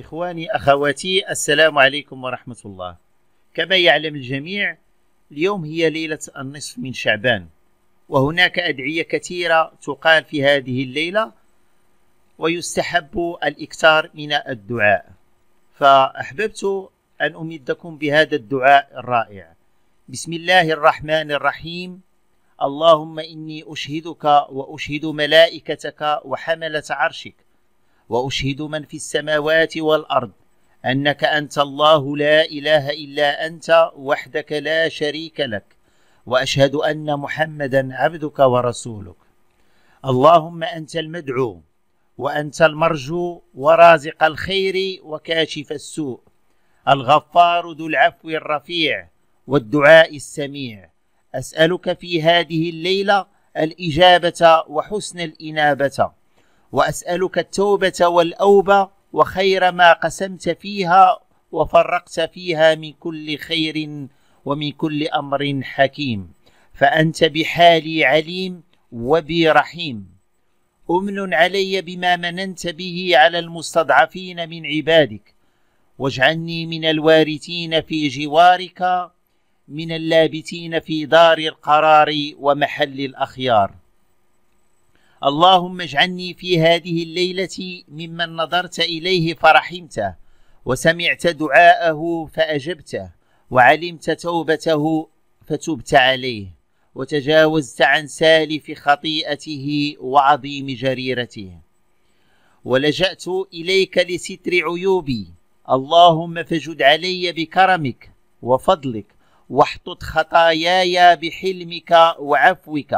إخواني أخواتي السلام عليكم ورحمة الله كما يعلم الجميع اليوم هي ليلة النصف من شعبان وهناك أدعية كثيرة تقال في هذه الليلة ويستحب الإكثار من الدعاء فأحببت أن أمدكم بهذا الدعاء الرائع بسم الله الرحمن الرحيم اللهم إني أشهدك وأشهد ملائكتك وحملة عرشك واشهد من في السماوات والارض انك انت الله لا اله الا انت وحدك لا شريك لك واشهد ان محمدا عبدك ورسولك اللهم انت المدعو وانت المرجو ورازق الخير وكاشف السوء الغفار ذو العفو الرفيع والدعاء السميع اسالك في هذه الليله الاجابه وحسن الانابه وأسألك التوبة والأوبة وخير ما قسمت فيها وفرقت فيها من كل خير ومن كل أمر حكيم فأنت بحالي عليم وبي رحيم أمن علي بما مننت به على المستضعفين من عبادك واجعلني من الوارثين في جوارك من اللابتين في دار القرار ومحل الأخيار اللهم اجعلني في هذه الليلة ممن نظرت إليه فرحمته وسمعت دعاءه فأجبته وعلمت توبته فتبت عليه وتجاوزت عن سالف خطيئته وعظيم جريرته ولجأت إليك لستر عيوبي اللهم فجد علي بكرمك وفضلك واحطط خطاياي بحلمك وعفوك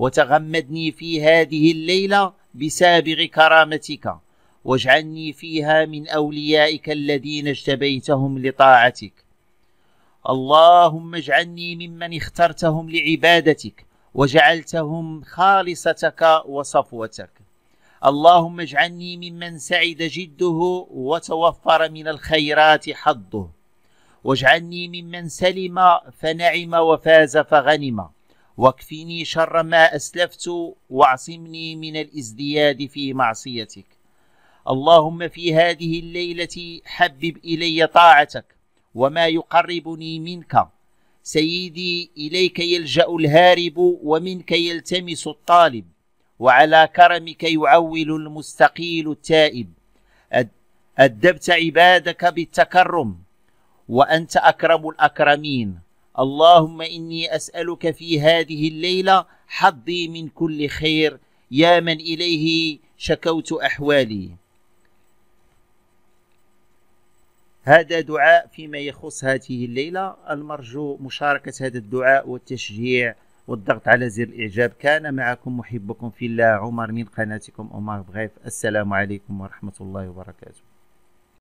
وتغمدني في هذه الليلة بسابغ كرامتك واجعلني فيها من أوليائك الذين اجتبيتهم لطاعتك اللهم اجعلني ممن اخترتهم لعبادتك وجعلتهم خالصتك وصفوتك اللهم اجعلني ممن سعد جده وتوفر من الخيرات حظه واجعلني ممن سلم فنعم وفاز فغنم واكفني شر ما اسلفت واعصمني من الازدياد في معصيتك اللهم في هذه الليله حبب الي طاعتك وما يقربني منك سيدي اليك يلجا الهارب ومنك يلتمس الطالب وعلى كرمك يعول المستقيل التائب ادبت عبادك بالتكرم وانت اكرم الاكرمين اللهم اني اسالك في هذه الليله حظي من كل خير يا من اليه شكوت احوالي هذا دعاء فيما يخص هذه الليله المرجو مشاركه هذا الدعاء والتشجيع والضغط على زر الاعجاب كان معكم محبكم في الله عمر من قناتكم عمر بغيف السلام عليكم ورحمه الله وبركاته